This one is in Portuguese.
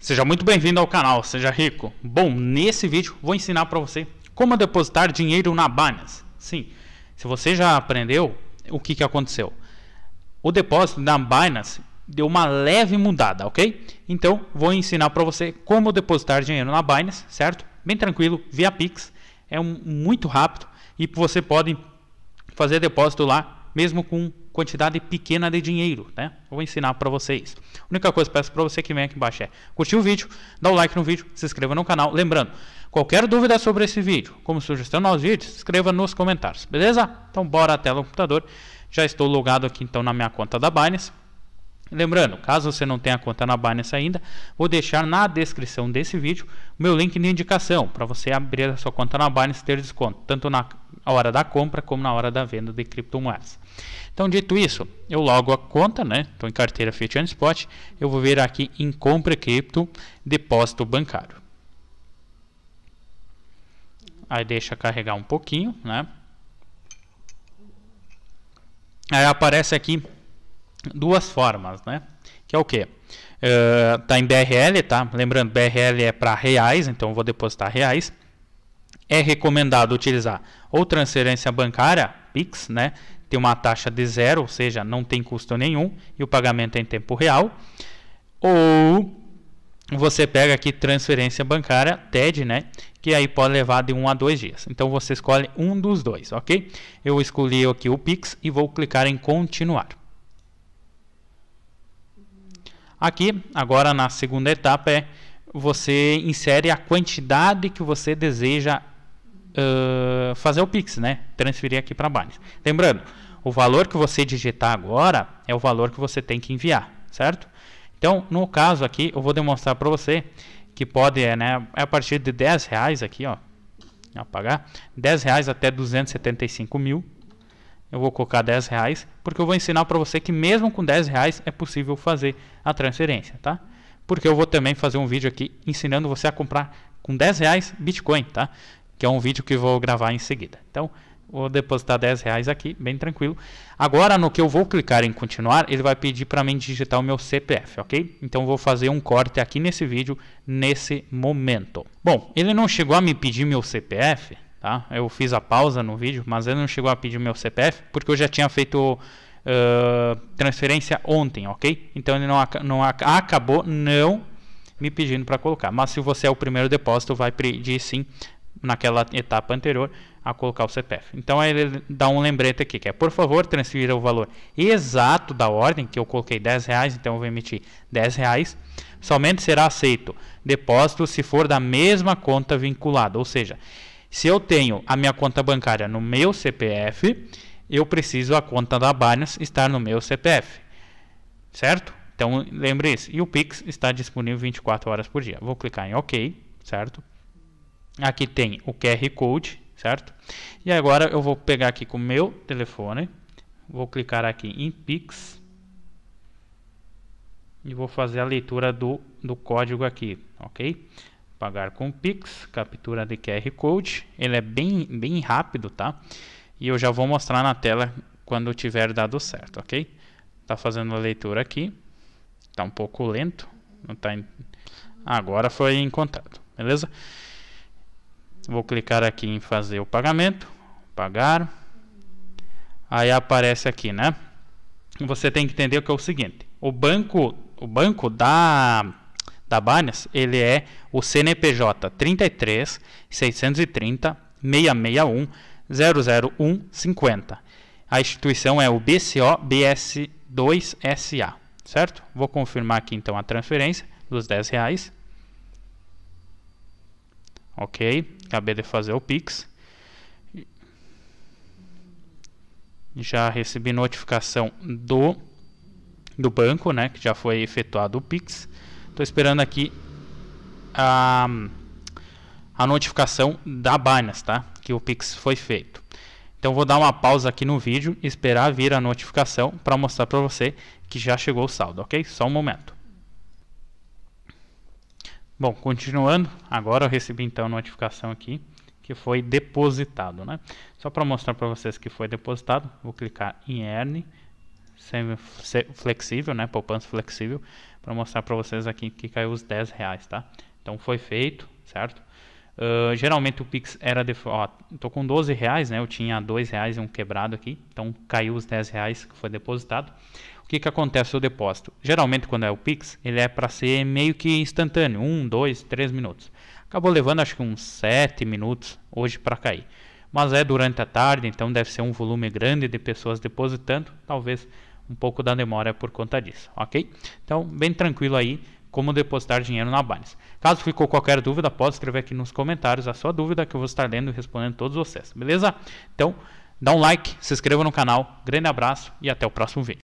Seja muito bem-vindo ao canal, seja rico. Bom, nesse vídeo vou ensinar para você como depositar dinheiro na Binance. Sim, se você já aprendeu, o que, que aconteceu? O depósito da Binance deu uma leve mudada, ok? Então, vou ensinar para você como depositar dinheiro na Binance, certo? Bem tranquilo, via Pix, é um, muito rápido e você pode fazer depósito lá mesmo com quantidade pequena de dinheiro, né? Vou ensinar para vocês. A única coisa que peço para você que vem aqui embaixo é curtir o vídeo, dar o like no vídeo, se inscreva no canal. Lembrando, qualquer dúvida sobre esse vídeo, como sugestão aos vídeos, escreva nos comentários, beleza? Então bora até tela do computador. Já estou logado aqui então na minha conta da Binance. Lembrando, caso você não tenha conta na Binance ainda, vou deixar na descrição desse vídeo o meu link de indicação para você abrir a sua conta na Binance e ter desconto, tanto na a hora da compra como na hora da venda de criptomoedas. Então, dito isso, eu logo a conta, né? Estou em carteira Future Spot, eu vou vir aqui em compra cripto, depósito bancário. Aí deixa carregar um pouquinho, né? Aí aparece aqui duas formas, né? Que é o que? Uh, tá em BRL, tá? Lembrando, BRL é para reais, então eu vou depositar reais é recomendado utilizar ou transferência bancária, PIX, né? Tem uma taxa de zero, ou seja, não tem custo nenhum e o pagamento é em tempo real. Ou você pega aqui transferência bancária, TED, né? Que aí pode levar de 1 um a 2 dias. Então você escolhe um dos dois, ok? Eu escolhi aqui o Pix e vou clicar em continuar. Aqui, agora na segunda etapa é você insere a quantidade que você deseja fazer o Pix, né? Transferir aqui para Binance. Lembrando, o valor que você digitar agora é o valor que você tem que enviar, certo? Então, no caso aqui, eu vou demonstrar para você que pode, né, é a partir de 10 reais aqui, ó, apagar, 10 reais até 275 mil. Eu vou colocar 10 reais, porque eu vou ensinar para você que mesmo com 10 reais é possível fazer a transferência, tá? Porque eu vou também fazer um vídeo aqui ensinando você a comprar com 10 reais Bitcoin, tá? que é um vídeo que vou gravar em seguida. Então, vou depositar 10 reais aqui, bem tranquilo. Agora, no que eu vou clicar em continuar, ele vai pedir para mim digitar o meu CPF, ok? Então, vou fazer um corte aqui nesse vídeo, nesse momento. Bom, ele não chegou a me pedir meu CPF, tá? Eu fiz a pausa no vídeo, mas ele não chegou a pedir meu CPF, porque eu já tinha feito... Uh, transferência ontem, ok? Então ele não, não acabou não me pedindo para colocar. Mas se você é o primeiro depósito, vai pedir sim naquela etapa anterior a colocar o CPF. Então ele dá um lembrete aqui que é por favor transfira o valor exato da ordem que eu coloquei 10 reais, então eu vou emitir 10 reais. Somente será aceito depósito se for da mesma conta vinculada, ou seja, se eu tenho a minha conta bancária no meu CPF, eu preciso a conta da Binance estar no meu CPF, certo? Então lembre isso. E o Pix está disponível 24 horas por dia. Vou clicar em OK, certo? Aqui tem o QR Code, certo? E agora eu vou pegar aqui com o meu telefone, vou clicar aqui em Pix e vou fazer a leitura do, do código aqui, ok? Pagar com Pix, captura de QR Code, ele é bem, bem rápido, tá? E eu já vou mostrar na tela quando tiver dado certo, ok? Tá fazendo a leitura aqui, tá um pouco lento, não tá... Agora foi encontrado, beleza? Vou clicar aqui em fazer o pagamento, pagar. Aí aparece aqui, né? Você tem que entender que é o seguinte: o banco, o banco da da Binance, ele é o CNPJ 33 630 661 00150 A instituição é o BCO BS2SA, certo? Vou confirmar aqui então a transferência dos 10 reais. Ok, acabei de fazer o Pix. Já recebi notificação do, do banco, né? Que já foi efetuado o Pix. Estou esperando aqui a, a notificação da Binance, tá? Que o Pix foi feito. Então vou dar uma pausa aqui no vídeo, esperar vir a notificação para mostrar para você que já chegou o saldo, ok? Só um momento. Bom, continuando, agora eu recebi então a notificação aqui que foi depositado, né? Só para mostrar para vocês que foi depositado, vou clicar em Earn, flexível, né? Poupança flexível, para mostrar para vocês aqui que caiu os 10 reais, tá? Então foi feito, certo? Uh, geralmente o Pix era de ó, com 12 reais, né? Eu tinha 2 reais e um quebrado aqui, então caiu os 10 reais que foi depositado. O que, que acontece o depósito? Geralmente quando é o Pix, ele é para ser meio que instantâneo, 1, 2, 3 minutos. Acabou levando acho que uns 7 minutos hoje para cair. Mas é durante a tarde, então deve ser um volume grande de pessoas depositando, talvez um pouco da demora por conta disso, ok? Então, bem tranquilo aí, como depositar dinheiro na Binance. Caso ficou qualquer dúvida, pode escrever aqui nos comentários a sua dúvida que eu vou estar lendo e respondendo todos vocês, beleza? Então, dá um like, se inscreva no canal, grande abraço e até o próximo vídeo.